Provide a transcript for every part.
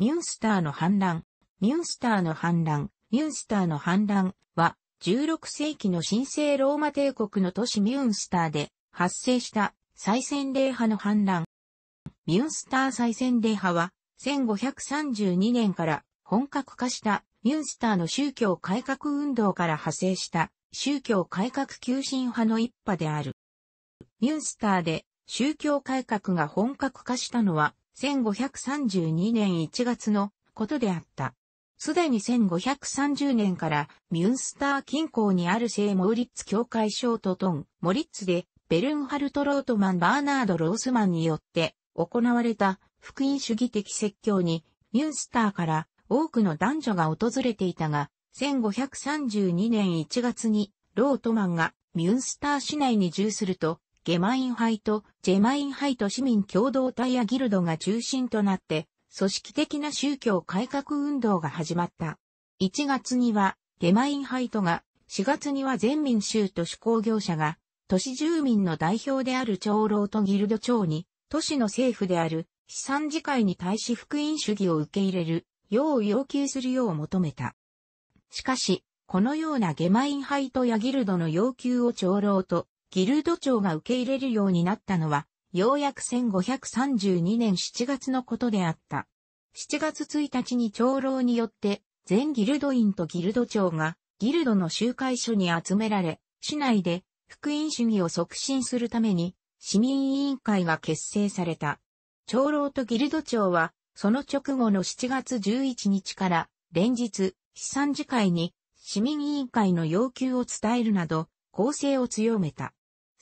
ミュンスターの反乱、ミュンスターの反乱、ミュンスターの反乱は、16世紀の神聖ローマ帝国の都市ミュンスターで発生した再洗礼派の反乱。ミュンスター再洗礼派は、1532年から本格化したミュンスターの宗教改革運動から派生した宗教改革急進派の一派である。ミュンスターで宗教改革が本格化したのは1532年1月のことであった。すでに1530年からミュンスター近郊にある聖モーリッツ教会ショートトン、モリッツでベルンハルト・ロートマン・バーナード・ロースマンによって行われた福音主義的説教にミュンスターから多くの男女が訪れていたが、1532年1月にロートマンがミュンスター市内に住するとゲマインハイとジェマインハイと市民共同体やギルドが中心となって、組織的な宗教改革運動が始まった。1月には、ゲマインハイトが、4月には全民州都市工業者が、都市住民の代表である長老とギルド長に、都市の政府である、資産次会に対し福音主義を受け入れる、よう要求するよう求めた。しかし、このようなゲマインハイトやギルドの要求を長老とギルド長が受け入れるようになったのは、ようやく1532年7月のことであった。7月1日に長老によって、全ギルド員とギルド長が、ギルドの集会所に集められ、市内で、福音主義を促進するために、市民委員会が結成された。長老とギルド長は、その直後の7月11日から、連日、資産次会に、市民委員会の要求を伝えるなど、構成を強めた。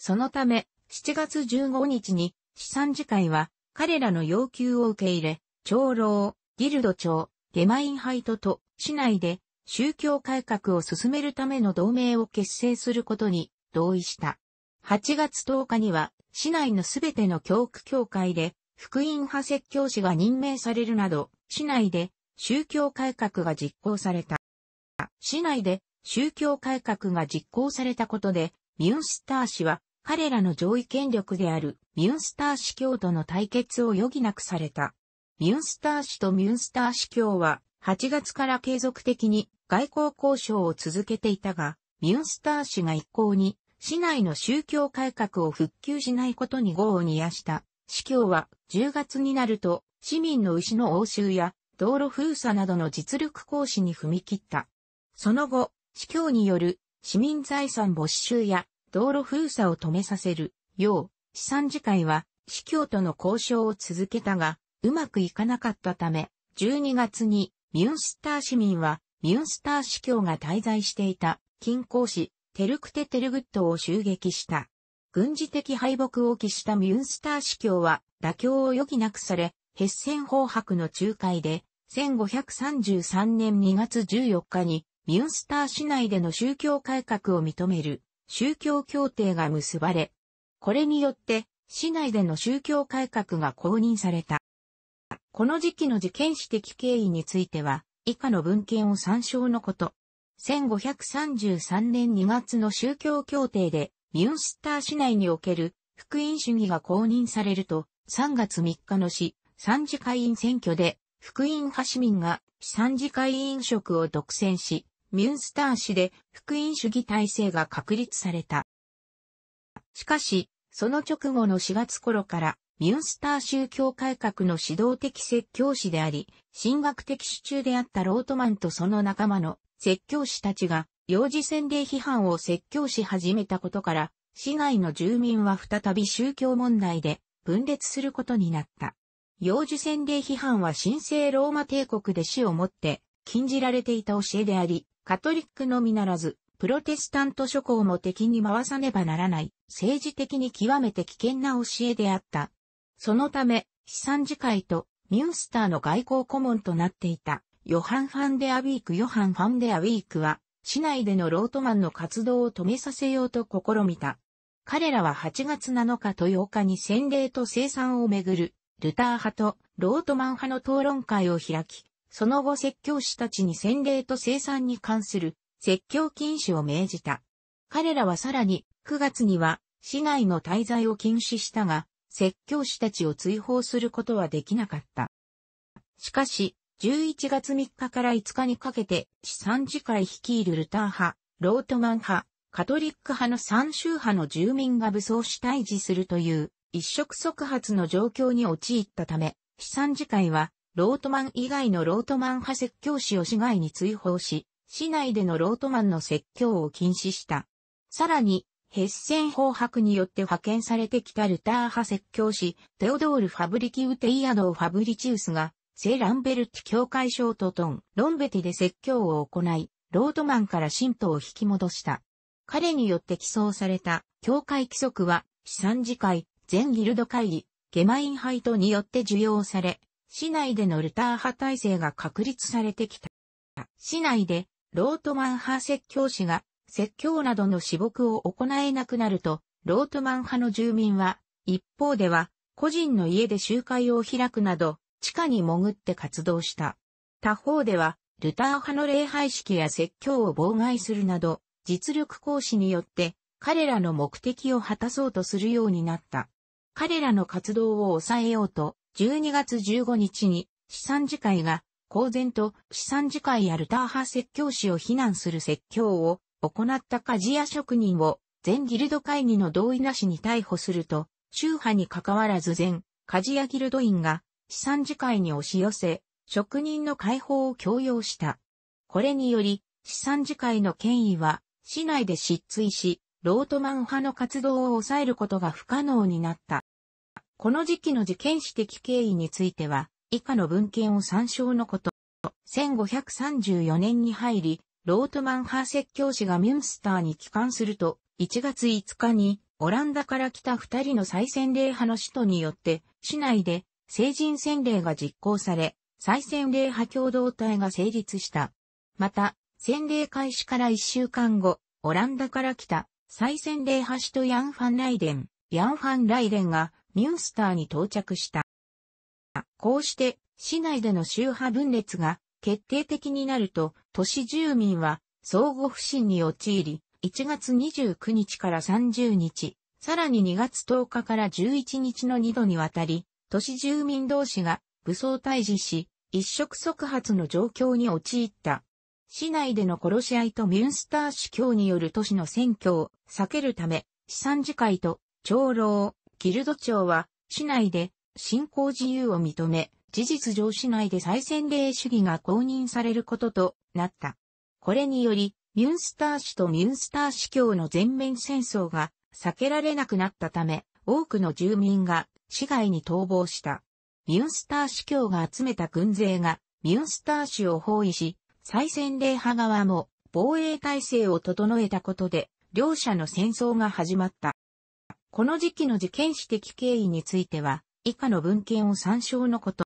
そのため、7月15日に、資産次会は、彼らの要求を受け入れ、長老、ギルド長、ゲマインハイトと、市内で、宗教改革を進めるための同盟を結成することに同意した。8月10日には、市内のすべての教区教会で、福音派説教師が任命されるなど、市内で宗教改革が実行された。市内で宗教改革が実行されたことで、ミュンスター氏は彼らの上位権力であるミュンスター司教との対決を余儀なくされた。ミュンスター氏とミュンスター司教は8月から継続的に外交交渉を続けていたが、ミュンスター氏が一向に市内の宗教改革を復旧しないことに業を煮やした。司教は10月になると市民の牛の応酬や道路封鎖などの実力行使に踏み切った。その後、司教による市民財産没収や道路封鎖を止めさせるよう、資産次会は司教との交渉を続けたが、うまくいかなかったため、12月にミュンスター市民はミュンスター司教が滞在していた近郊市テルクテテルグッドを襲撃した。軍事的敗北を期したミュンスター司教は妥協を余儀なくされ、ヘッセン法白の仲介で、1533年2月14日にミュンスター市内での宗教改革を認める宗教協定が結ばれ、これによって市内での宗教改革が公認された。この時期の事件史的経緯については、以下の文献を参照のこと。1533年2月の宗教協定で、ミュンスター市内における福音主義が公認されると、3月3日の市、三次会員選挙で、福音派市民が、三次会員職を独占し、ミュンスター市で福音主義体制が確立された。しかし、その直後の4月頃からミュンスター宗教改革の指導的説教師であり、神学的主中であったロートマンとその仲間の説教師たちが幼児洗礼批判を説教し始めたことから、市内の住民は再び宗教問題で分裂することになった。幼児洗礼批判は神聖ローマ帝国で死をもって禁じられていた教えであり、カトリックのみならず、プロテスタント諸侯も敵に回さねばならない、政治的に極めて危険な教えであった。そのため、資産次会とミュースターの外交顧問となっていた、ヨハン・ファンデアウィーク・ヨハン・ファンデアウィークは、市内でのロートマンの活動を止めさせようと試みた。彼らは8月7日と8日に洗礼と生産をめぐる、ルター派とロートマン派の討論会を開き、その後説教師たちに洗礼と生産に関する説教禁止を命じた。彼らはさらに9月には市内の滞在を禁止したが、説教師たちを追放することはできなかった。しかし、11月3日から5日にかけて、資産次会率いるルター派、ロートマン派、カトリック派の三州派の住民が武装し退治するという一触即発の状況に陥ったため、資産次会はロートマン以外のロートマン派説教師を市外に追放し、市内でのロートマンの説教を禁止した。さらに、ヘッセン法白によって派遣されてきたルター派説教師、テオドール・ファブリキウテイアドー・ファブリチウスが、セ・ランベルティ教会ョとトン、ロンベティで説教を行い、ロートマンから神徒を引き戻した。彼によって起草された、教会規則は、資産次会、全ギルド会議、ゲマインハイトによって受容され、市内でのルター派体制が確立されてきた。市内で、ロートマン派説教師が、説教などの私牧を行えなくなると、ロートマン派の住民は、一方では、個人の家で集会を開くなど、地下に潜って活動した。他方では、ルター派の礼拝式や説教を妨害するなど、実力行使によって、彼らの目的を果たそうとするようになった。彼らの活動を抑えようと、12月15日に、資産次会が、公然と資産次会やルター派説教師を非難する説教を行った鍛冶屋職人を全ギルド会議の同意なしに逮捕すると、宗派に関わらず全鍛冶屋ギルド員が資産次会に押し寄せ、職人の解放を強要した。これにより、資産次会の権威は、市内で失墜し、ロートマン派の活動を抑えることが不可能になった。この時期の事件史的経緯については、以下の文献を参照のこと。1534年に入り、ロートマンハー説教師がミュンスターに帰還すると、1月5日に、オランダから来た二人の再洗礼派の使徒によって、市内で、成人洗礼が実行され、再洗礼派共同体が成立した。また、洗礼開始から1週間後、オランダから来た、再洗礼派使徒ヤン・ファン・ライデン、ヤン・ファン・ライデンが、ミュンスターに到着した。こうして、市内での宗派分裂が決定的になると、都市住民は相互不信に陥り、1月29日から30日、さらに2月10日から11日の2度にわたり、都市住民同士が武装退治し、一触即発の状況に陥った。市内での殺し合いとミュンスター主教による都市の選挙を避けるため、資産次会と長老、ギルド長は、市内で、信仰自由を認め、事実上市内で再選令主義が公認されることとなった。これにより、ミュンスター市とミュンスター市教の全面戦争が避けられなくなったため、多くの住民が市外に逃亡した。ミュンスター市教が集めた軍勢がミュンスター市を包囲し、再戦令派側も防衛体制を整えたことで、両者の戦争が始まった。この時期の事件史的経緯については、以下の文献を参照のこと。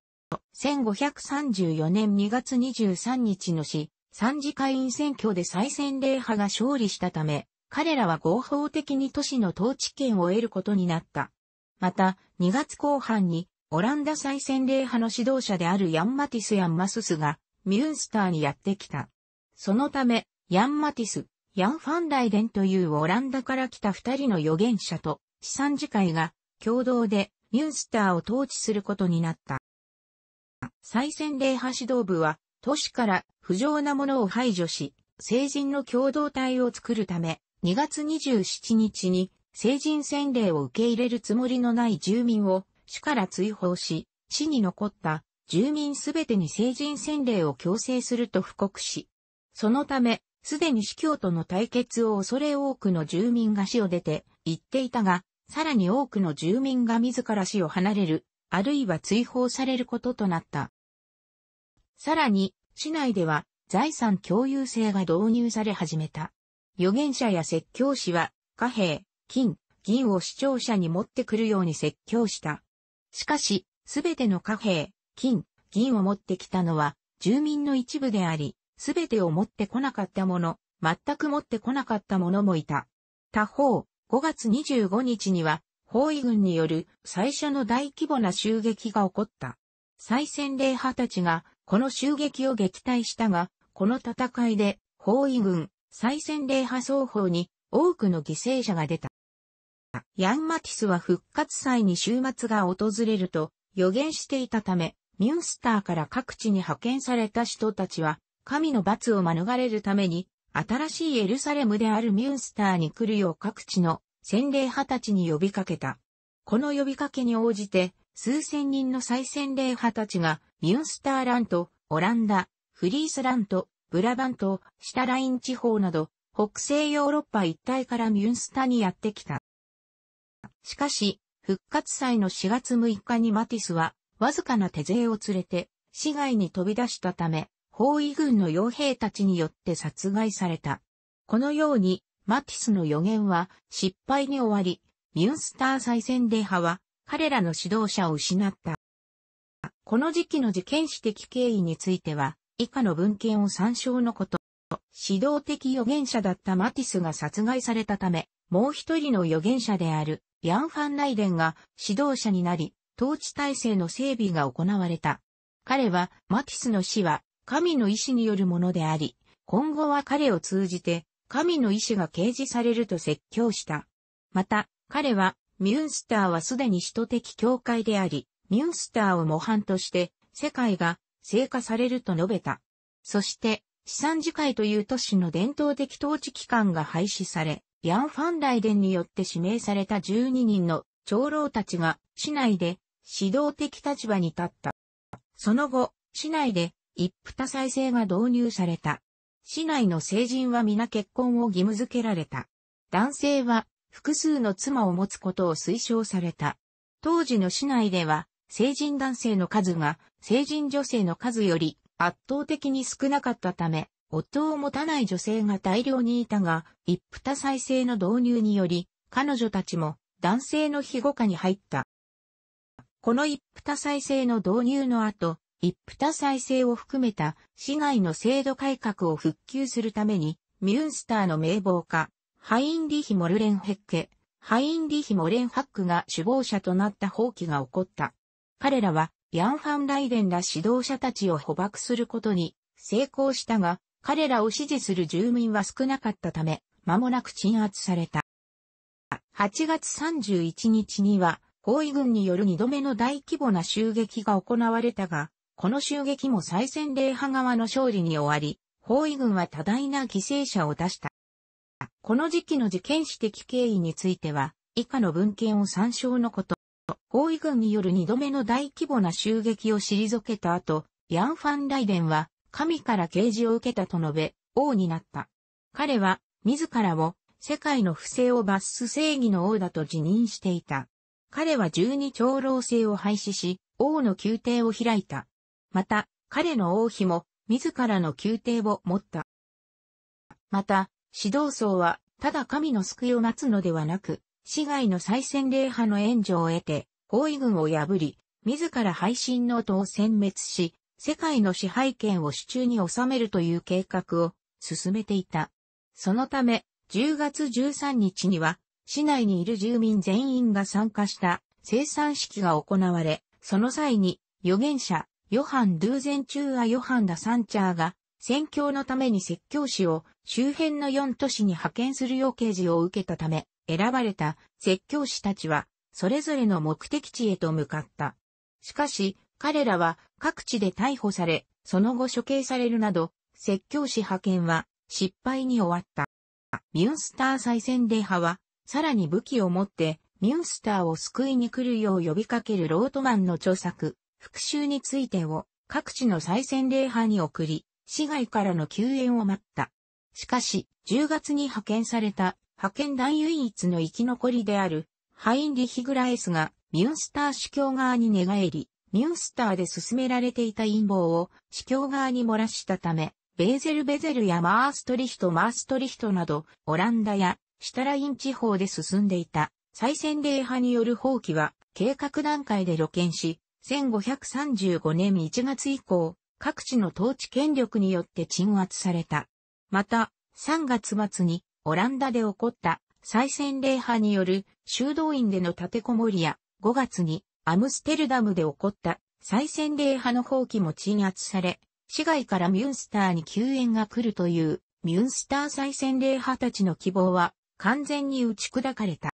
1534年2月23日の市、三次会員選挙で再選令派が勝利したため、彼らは合法的に都市の統治権を得ることになった。また、2月後半に、オランダ再選令派の指導者であるヤンマティス・ヤンマススが、ミュンスターにやってきた。そのため、ヤンマティス、ヤン・ファン・ライデンというオランダから来た二人の預言者と、資産次会が共同でミュンスターを統治することになった。再選令派指導部は都市から不浄なものを排除し、成人の共同体を作るため、2月27日に成人洗礼を受け入れるつもりのない住民を市から追放し、市に残った住民すべてに成人洗礼を強制すると布告し、そのため、すでに市教との対決を恐れ多くの住民が市を出て行っていたが、さらに多くの住民が自ら死を離れる、あるいは追放されることとなった。さらに、市内では財産共有制が導入され始めた。預言者や説教師は、貨幣、金、銀を視聴者に持ってくるように説教した。しかし、すべての貨幣、金、銀を持ってきたのは、住民の一部であり、すべてを持ってこなかった者、全く持ってこなかった者もいた。他方、5月25日には、包囲軍による最初の大規模な襲撃が起こった。再戦令派たちが、この襲撃を撃退したが、この戦いで、包囲軍、再戦令派双方に多くの犠牲者が出た。ヤンマティスは復活祭に週末が訪れると予言していたため、ミュンスターから各地に派遣された人たちは、神の罰を免れるために、新しいエルサレムであるミュンスターに来るよう各地の洗礼派たちに呼びかけた。この呼びかけに応じて、数千人の再洗礼派たちが、ミュンスターラント、オランダ、フリースラント、ブラバント、シタライン地方など、北西ヨーロッパ一帯からミュンスターにやってきた。しかし、復活祭の4月6日にマティスは、わずかな手勢を連れて、市外に飛び出したため、包囲軍の傭兵たちによって殺害された。このように、マティスの予言は失敗に終わり、ミュンスター再戦で派は彼らの指導者を失った。この時期の事件史的経緯については、以下の文献を参照のこと。指導的預言者だったマティスが殺害されたため、もう一人の預言者であるヤン・ファン・ライデンが指導者になり、統治体制の整備が行われた。彼は、マティスの死は神の意志によるものであり、今後は彼を通じて、神の意志が掲示されると説教した。また、彼は、ミュンスターはすでに使徒的教会であり、ミュンスターを模範として、世界が成果されると述べた。そして、資産次会という都市の伝統的統治機関が廃止され、ヤン・ファン・ライデンによって指名された12人の長老たちが市内で指導的立場に立った。その後、市内で一夫多妻制が導入された。市内の成人は皆結婚を義務付けられた。男性は複数の妻を持つことを推奨された。当時の市内では、成人男性の数が成人女性の数より圧倒的に少なかったため、夫を持たない女性が大量にいたが、一夫多妻制の導入により、彼女たちも男性の庇護下に入った。この一夫多妻制の導入の後、一夫多妻制を含めた市内の制度改革を復旧するために、ミュンスターの名簿家、ハインリヒ・モルレンヘッケ、ハインリヒ・モレンハックが首謀者となった放棄が起こった。彼らは、ヤン・ファン・ライデンら指導者たちを捕獲することに成功したが、彼らを支持する住民は少なかったため、間もなく鎮圧された。8月31日には、包囲軍による2度目の大規模な襲撃が行われたが、この襲撃も再戦礼派側の勝利に終わり、包囲軍は多大な犠牲者を出した。この時期の事件史的経緯については、以下の文献を参照のこと。包囲軍による二度目の大規模な襲撃を退けた後、ヤン・ファン・ライデンは、神から啓示を受けたと述べ、王になった。彼は、自らを、世界の不正を罰す正義の王だと自認していた。彼は十二長老制を廃止し、王の宮廷を開いた。また、彼の王妃も自らの宮廷を持った。また、指導層は、ただ神の救いを待つのではなく、市外の再戦霊派の援助を得て、包囲軍を破り、自ら配信の音を殲滅し、世界の支配権を手中に収めるという計画を進めていた。そのため、10月13日には、市内にいる住民全員が参加した生産式が行われ、その際に預言者、ヨハン・ドゥーゼンチューア・ヨハン・ダ・サンチャーが、宣教のために説教師を周辺の4都市に派遣する要掲示を受けたため、選ばれた説教師たちは、それぞれの目的地へと向かった。しかし、彼らは各地で逮捕され、その後処刑されるなど、説教師派遣は失敗に終わった。ミュンスター再戦令派は、さらに武器を持って、ミュンスターを救いに来るよう呼びかけるロートマンの著作、復讐についてを各地の再選礼派に送り、市外からの救援を待った。しかし、10月に派遣された派遣団唯一の生き残りであるハインリヒ・グラエスがミュンスター主教側に寝返り、ミュンスターで進められていた陰謀を主教側に漏らしたため、ベーゼルベゼルやマーストリヒトマーストリヒトなど、オランダやシュタライン地方で進んでいた再選礼派による放棄は計画段階で露見し、1535年1月以降、各地の統治権力によって鎮圧された。また、3月末にオランダで起こった再洗礼派による修道院での立てこもりや、5月にアムステルダムで起こった再洗礼派の放棄も鎮圧され、市外からミュンスターに救援が来るというミュンスター再洗礼派たちの希望は完全に打ち砕かれた。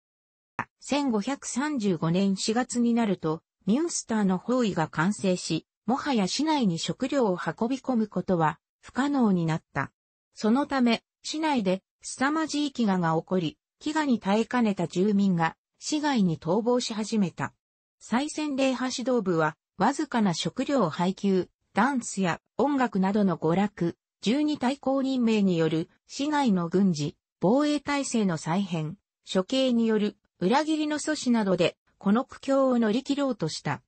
1535年4月になると、ミュンスターの包囲が完成し、もはや市内に食料を運び込むことは不可能になった。そのため、市内で凄まじい飢餓が起こり、飢餓に耐えかねた住民が市外に逃亡し始めた。再戦令派指導部は、わずかな食料配給、ダンスや音楽などの娯楽、十二対抗任命による市外の軍事、防衛体制の再編、処刑による裏切りの阻止などでこの苦境を乗り切ろうとした。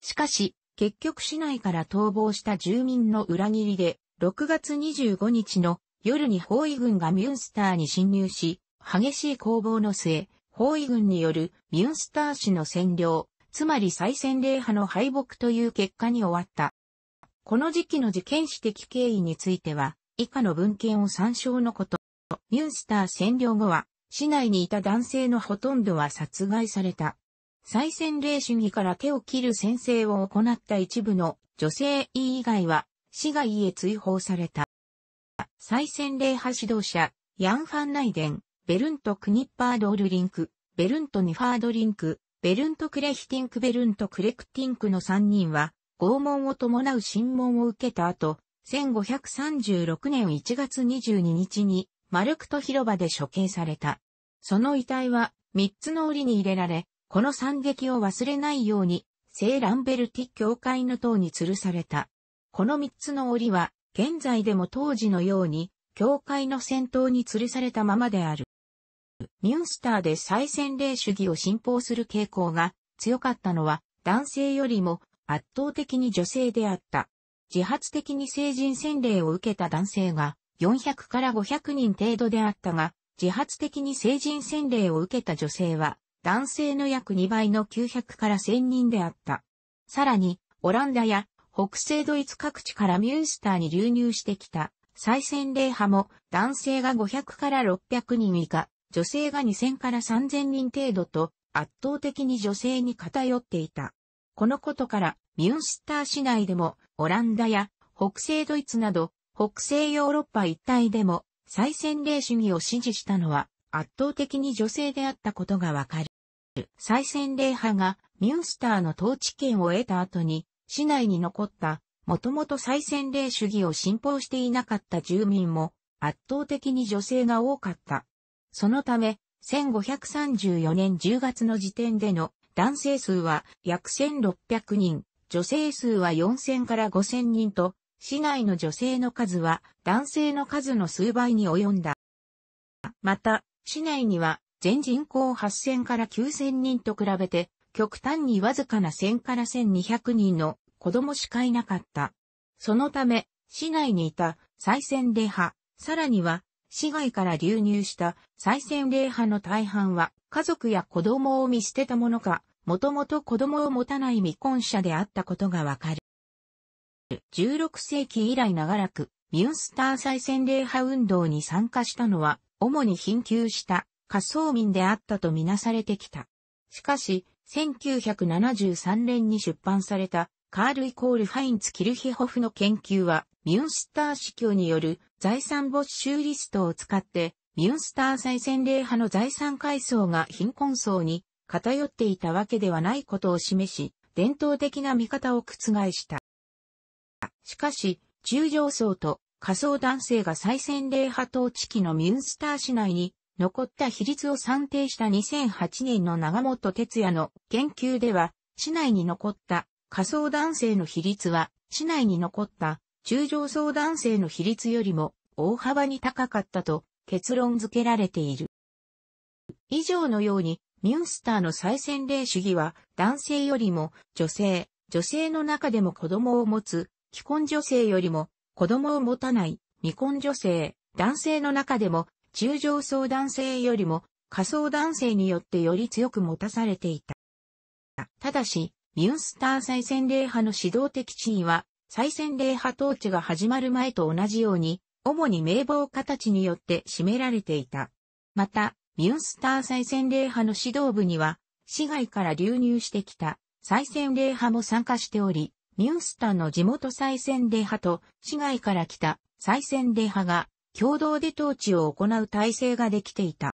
しかし、結局市内から逃亡した住民の裏切りで、6月25日の夜に包囲軍がミュンスターに侵入し、激しい攻防の末、包囲軍によるミュンスター市の占領、つまり再戦令派の敗北という結果に終わった。この時期の事件史的経緯については、以下の文献を参照のこと。ミュンスター占領後は、市内にいた男性のほとんどは殺害された。再選霊主義から手を切る宣誓を行った一部の女性以外は、市外へ追放された。再選霊派指導者、ヤン・ファンナイデン、ベルント・クニッパードールリンク、ベルント・ニファードリンク、ベルント・クレヒティンク・ベルント・クレクティンクの3人は、拷問を伴う審問を受けた後、1536年1月22日に、マルクト広場で処刑された。その遺体は、3つの檻に入れられ、この惨劇を忘れないように、聖ランベルティ教会の塔に吊るされた。この三つの檻は、現在でも当時のように、教会の先頭に吊るされたままである。ミュンスターで再洗礼主義を信奉する傾向が強かったのは男性よりも圧倒的に女性であった。自発的に成人洗礼を受けた男性が400から500人程度であったが、自発的に成人洗礼を受けた女性は男性の約2倍の900から1000人であった。さらに、オランダや北西ドイツ各地からミュンスターに流入してきた再洗礼派も男性が500から600人以下、女性が2000から3000人程度と圧倒的に女性に偏っていた。このことからミュンスター市内でもオランダや北西ドイツなど北西ヨーロッパ一帯でも再洗礼主義を支持したのは圧倒的に女性であったことがわかる。再選令派がミュンスターの統治権を得た後に、市内に残った、もともと再選令主義を信奉していなかった住民も、圧倒的に女性が多かった。そのため、1534年10月の時点での男性数は約1600人、女性数は4000から5000人と、市内の女性の数は男性の数の数倍に及んだ。また、市内には全人口8000から9000人と比べて、極端にわずかな1000から1200人の子供しかいなかった。そのため、市内にいた再洗礼派、さらには、市外から流入した再洗礼派の大半は、家族や子供を見捨てたものか、もともと子供を持たない未婚者であったことがわかる。16世紀以来長らく、ミュンスター再洗礼派運動に参加したのは、主に貧窮した仮想民であったとみなされてきた。しかし、1973年に出版されたカール・イコール・ハインツ・キルヒホフの研究は、ミュンスター司教による財産没収リストを使って、ミュンスター再選礼派の財産階層が貧困層に偏っていたわけではないことを示し、伝統的な見方を覆した。しかし、中上層と仮想男性が再選礼派統治期のミュンスター市内に残った比率を算定した2008年の長本哲也の研究では、市内に残った仮想男性の比率は、市内に残った中上層男性の比率よりも大幅に高かったと結論付けられている。以上のように、ミュンスターの再選例主義は男性よりも女性、女性の中でも子供を持つ、既婚女性よりも子供を持たない、未婚女性、男性の中でも中上層男性よりも下層男性によってより強く持たされていた。ただし、ミュンスター再戦礼派の指導的地位は、再戦礼派統治が始まる前と同じように、主に名簿形によって占められていた。また、ミュンスター再戦礼派の指導部には、市外から流入してきた再戦礼派も参加しており、ミュンスターの地元再戦礼派と市外から来た再戦礼派が共同で統治を行う体制ができていた。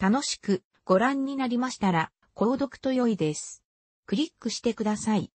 楽しくご覧になりましたら、購読と良いです。クリックしてください。